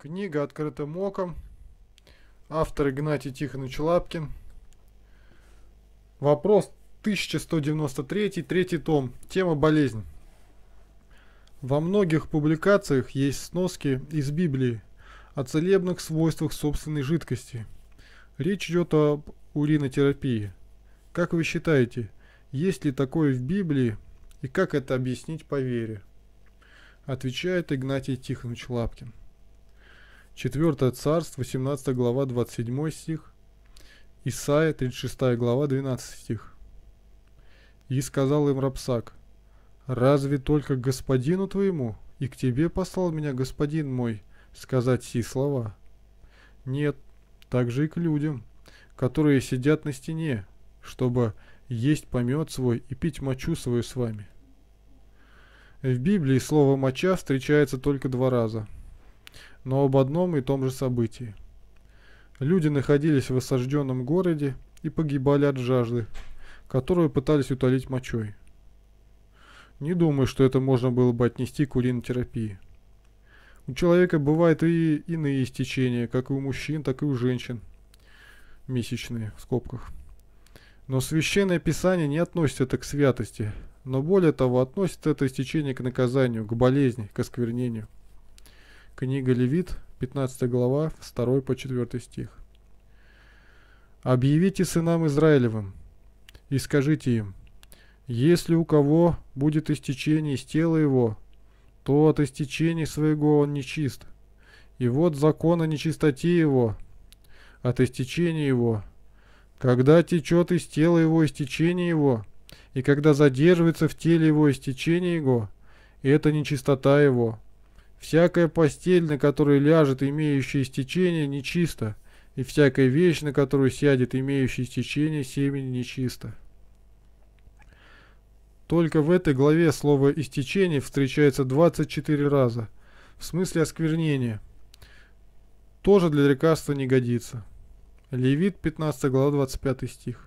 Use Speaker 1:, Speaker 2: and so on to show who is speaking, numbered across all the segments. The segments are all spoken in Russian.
Speaker 1: Книга «Открытым оком». Автор Игнатий Тихонович Лапкин. Вопрос 1193, третий том. Тема «Болезнь». Во многих публикациях есть сноски из Библии о целебных свойствах собственной жидкости. Речь идет об уринотерапии. Как вы считаете, есть ли такое в Библии и как это объяснить по вере? Отвечает Игнатий Тихонович Лапкин. 4 царство, 18 глава, 27 стих. Исаия, 36 глава, 12 стих. И сказал им Рапсак, «Разве только к господину твоему, и к тебе послал меня господин мой, сказать сии слова?» Нет, так же и к людям, которые сидят на стене, чтобы есть помет свой и пить мочу свою с вами. В Библии слово «моча» встречается только два раза – но об одном и том же событии. Люди находились в осажденном городе и погибали от жажды, которую пытались утолить мочой. Не думаю, что это можно было бы отнести к уринотерапии. У человека бывают и иные истечения, как и у мужчин, так и у женщин. Месячные, в скобках. Но священное писание не относит это к святости, но более того относит это истечение к наказанию, к болезни, к осквернению. Книга Левит, 15 глава, 2 по 4 стих. «Объявите сынам Израилевым и скажите им, если у кого будет истечение из тела его, то от истечения своего он нечист. И вот закон о нечистоте его, от истечения его. Когда течет из тела его истечение его, и когда задерживается в теле его истечение его, это нечистота его. Всякая постель, на которую ляжет имеющее истечение, нечиста, и всякая вещь, на которую сядет имеющее истечение, семени нечисто. Только в этой главе слово «истечение» встречается 24 раза, в смысле осквернения. Тоже для лекарства не годится. Левит 15 глава 25 стих.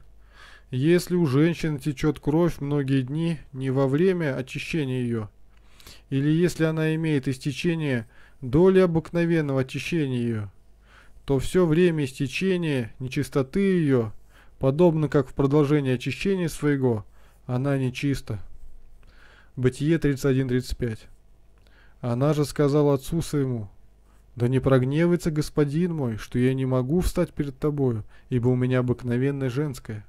Speaker 1: Если у женщины течет кровь многие дни, не во время очищения ее – или если она имеет истечение доли обыкновенного течения ее, то все время истечения нечистоты ее, подобно как в продолжении очищения своего, она нечиста. Бытие 31.35 Она же сказала отцу своему, «Да не прогневается господин мой, что я не могу встать перед тобою, ибо у меня обыкновенное женское».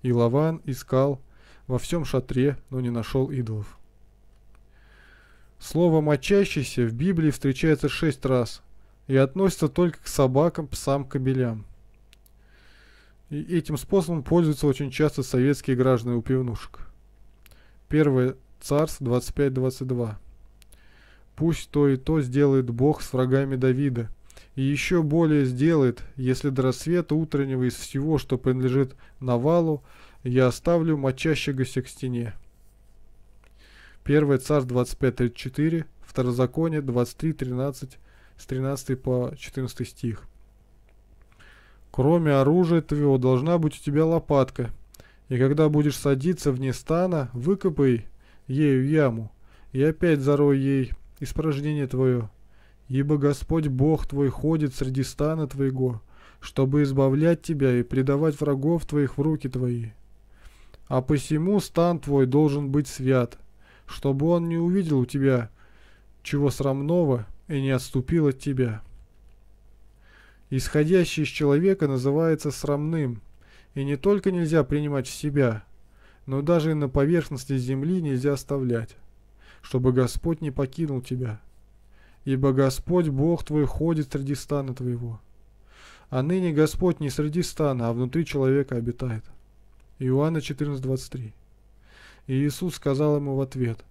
Speaker 1: И Лаван искал во всем шатре, но не нашел идолов. Слово «мочащийся» в Библии встречается шесть раз и относится только к собакам, псам, кобелям. И этим способом пользуются очень часто советские граждане у пивнушек. Первое Царств 25 «Пусть то и то сделает Бог с врагами Давида, и еще более сделает, если до рассвета утреннего из всего, что принадлежит Навалу, я оставлю мочащегося к стене». 1 Царь 25.34, Второзаконие 23.13 с 13 по 14 стих. Кроме оружия твоего должна быть у тебя лопатка, и когда будешь садиться вне стана, выкопай ею яму, и опять зарой ей испражнение твое. Ибо Господь Бог твой ходит среди стана твоего, чтобы избавлять тебя и предавать врагов твоих в руки твои. А посему стан твой должен быть свят – чтобы он не увидел у тебя чего срамного и не отступил от тебя. Исходящий из человека называется срамным, и не только нельзя принимать в себя, но даже и на поверхности земли нельзя оставлять, чтобы Господь не покинул тебя. Ибо Господь, Бог твой, ходит среди стана твоего. А ныне Господь не среди стана, а внутри человека обитает. Иоанна 14, 23. И Иисус сказал ему в ответ,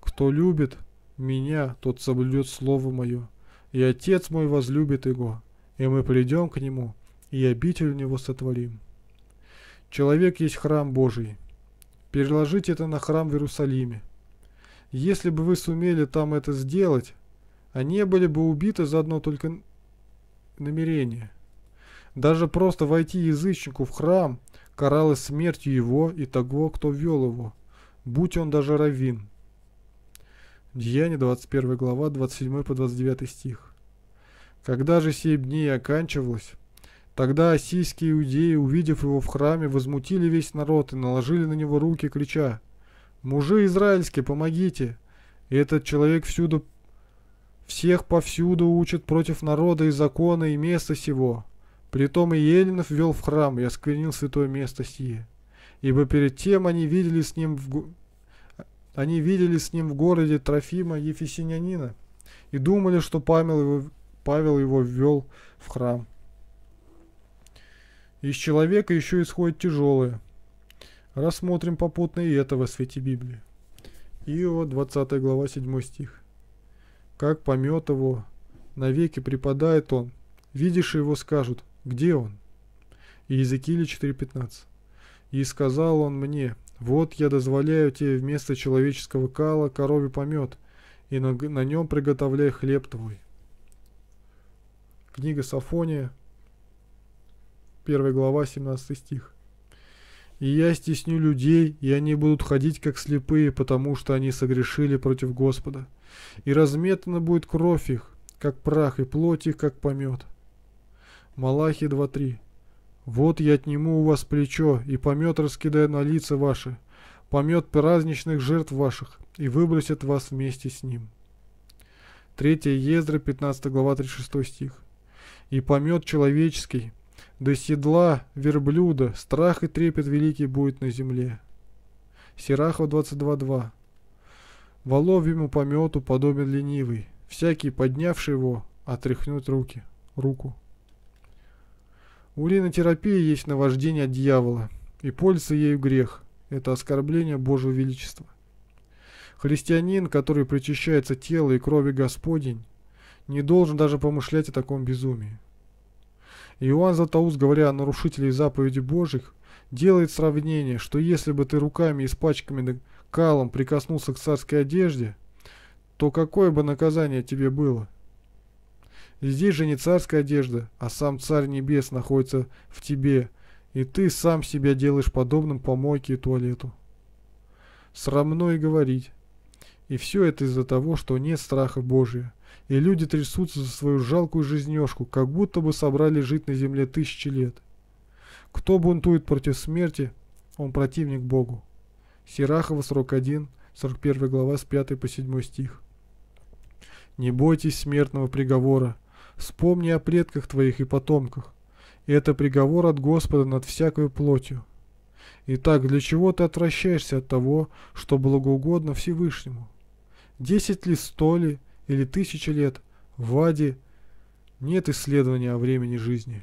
Speaker 1: «Кто любит меня, тот соблюдет слово мое, и Отец мой возлюбит его, и мы придем к нему, и обитель у него сотворим». Человек есть храм Божий. Переложите это на храм в Иерусалиме. Если бы вы сумели там это сделать, они были бы убиты за одно только намерение. Даже просто войти язычнику в храм каралось смертью его и того, кто вел его – будь он даже раввин. Деяние 21 глава 27 по 29 стих. Когда же семь дней оканчивалось, тогда осийские иудеи, увидев его в храме, возмутили весь народ и наложили на него руки, крича «Мужи израильские, помогите!» И этот человек всюду всех повсюду учит против народа и закона и места сего. Притом и Еленов вел в храм и осквернил святое место сие ибо перед тем они видели с ним в, они видели с ним в городе Трофима Ефесинянина и думали, что Павел его, Павел его ввел в храм. Из человека еще исходит тяжелое. Рассмотрим попутно и это во свете Библии. Иова, 20 глава, 7 стих. «Как помет его, навеки преподает он, видишь его скажут, где он?» Иезекииля 4.15. И сказал он мне, «Вот я дозволяю тебе вместо человеческого кала корове помет, и на, на нем приготовляй хлеб твой». Книга Сафония, 1 глава, 17 стих. «И я стесню людей, и они будут ходить, как слепые, потому что они согрешили против Господа. И разметана будет кровь их, как прах, и плоть их, как помет». Малахи 2.3 вот я отниму у вас плечо и помет раскидаю на лица ваши, помет праздничных жертв ваших, и выбросит вас вместе с ним. 3 Ездра, 15 глава, 36 стих. «И помет человеческий, до седла, верблюда, страх и трепет великий будет на земле». Сирахов 22.2. ему помету подобен ленивый, всякий, поднявший его, отряхнет руки, руку». У уринотерапии есть наваждение от дьявола, и пользуется ею грех. Это оскорбление Божьего Величества. Христианин, который причащается тело и крови Господень, не должен даже помышлять о таком безумии. Иоанн Златоуст, говоря о нарушителе заповеди Божьих, делает сравнение, что если бы ты руками и испачканными калом прикоснулся к царской одежде, то какое бы наказание тебе было? Здесь же не царская одежда, а сам Царь Небес находится в тебе, и ты сам себя делаешь подобным помойке и туалету. Срамно и говорить. И все это из-за того, что нет страха Божия. И люди трясутся за свою жалкую жизнешку, как будто бы собрали жить на земле тысячи лет. Кто бунтует против смерти, он противник Богу. Сирахова, 41, 41 глава, с 5 по 7 стих. «Не бойтесь смертного приговора, Вспомни о предках твоих и потомках. И это приговор от Господа над всякой плотью. Итак, для чего ты отвращаешься от того, что благоугодно Всевышнему? Десять ли, сто ли или тысячи лет? В Аде нет исследования о времени жизни».